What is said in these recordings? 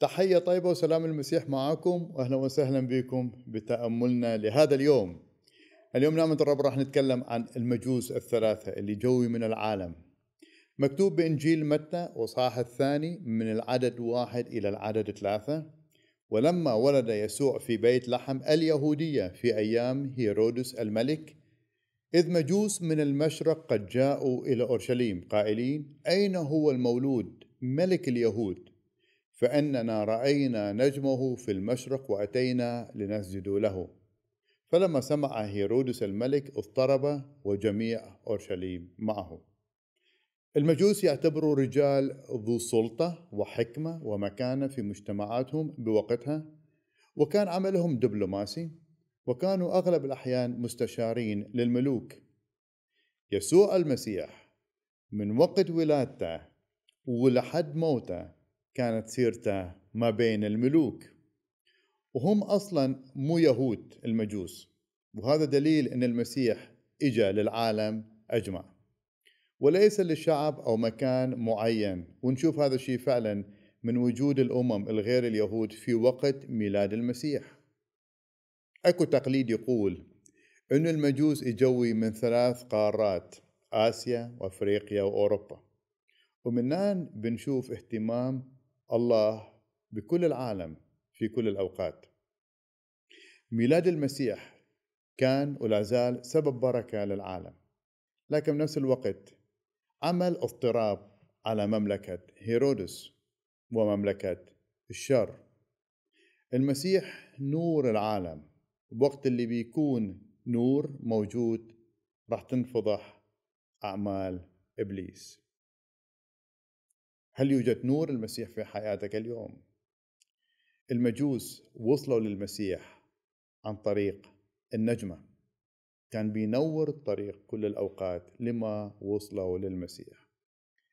تحية طيبة وسلام المسيح معكم وأهلا وسهلا بكم بتأملنا لهذا اليوم اليوم نعمة الرب راح نتكلم عن المجوس الثلاثة اللي جوي من العالم مكتوب بإنجيل متى وصاح الثاني من العدد واحد إلى العدد ثلاثة ولما ولد يسوع في بيت لحم اليهودية في أيام هيرودس الملك إذ مجوس من المشرق قد جاءوا إلى أورشليم قائلين أين هو المولود ملك اليهود فاننا راينا نجمه في المشرق واتينا لنسجد له فلما سمع هيرودس الملك اضطرب وجميع اورشليم معه المجوس يعتبروا رجال ذو سلطه وحكمه ومكانه في مجتمعاتهم بوقتها وكان عملهم دبلوماسي وكانوا اغلب الاحيان مستشارين للملوك يسوع المسيح من وقت ولادته ولحد موته كانت سيرته ما بين الملوك وهم أصلا مو يهود المجوس وهذا دليل أن المسيح إجا للعالم أجمع وليس لشعب أو مكان معين ونشوف هذا الشيء فعلا من وجود الأمم الغير اليهود في وقت ميلاد المسيح أكو تقليد يقول أن المجوس إجوي من ثلاث قارات آسيا وأفريقيا وأوروبا ومنان بنشوف اهتمام الله بكل العالم في كل الاوقات. ميلاد المسيح كان ولا زال سبب بركه للعالم، لكن بنفس الوقت عمل اضطراب على مملكه هيرودس ومملكه الشر. المسيح نور العالم، وقت اللي بيكون نور موجود راح تنفضح أعمال إبليس هل يوجد نور المسيح في حياتك اليوم المجوس وصلوا للمسيح عن طريق النجمة كان بينور الطريق كل الأوقات لما وصلوا للمسيح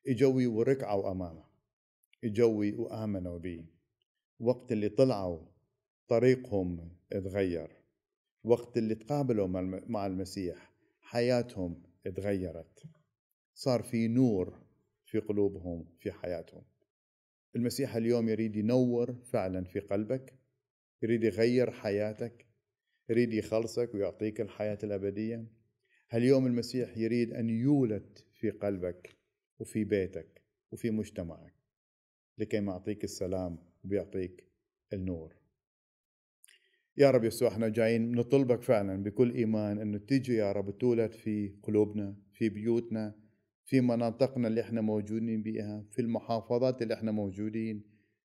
إجوي وركعوا أمامه إجوي وآمنوا به وقت اللي طلعوا طريقهم اتغير وقت اللي تقابلوا مع المسيح حياتهم اتغيرت صار في نور في قلوبهم في حياتهم المسيح اليوم يريد ينور فعلا في قلبك يريد يغير حياتك يريد يخلصك ويعطيك الحياة الأبدية اليوم المسيح يريد أن يولد في قلبك وفي بيتك وفي مجتمعك لكي ما يعطيك السلام وبيعطيك النور يا رب يسوع احنا جايين نطلبك فعلا بكل ايمان انه تجي يا رب تولد في قلوبنا في بيوتنا في مناطقنا اللي احنا موجودين بيها في المحافظات اللي احنا موجودين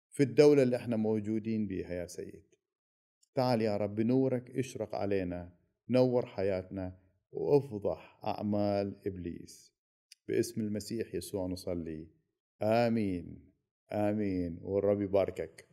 في الدولة اللي احنا موجودين بيها يا سيد تعال يا رب نورك اشرق علينا نور حياتنا وافضح أعمال إبليس باسم المسيح يسوع نصلي آمين آمين والرب يباركك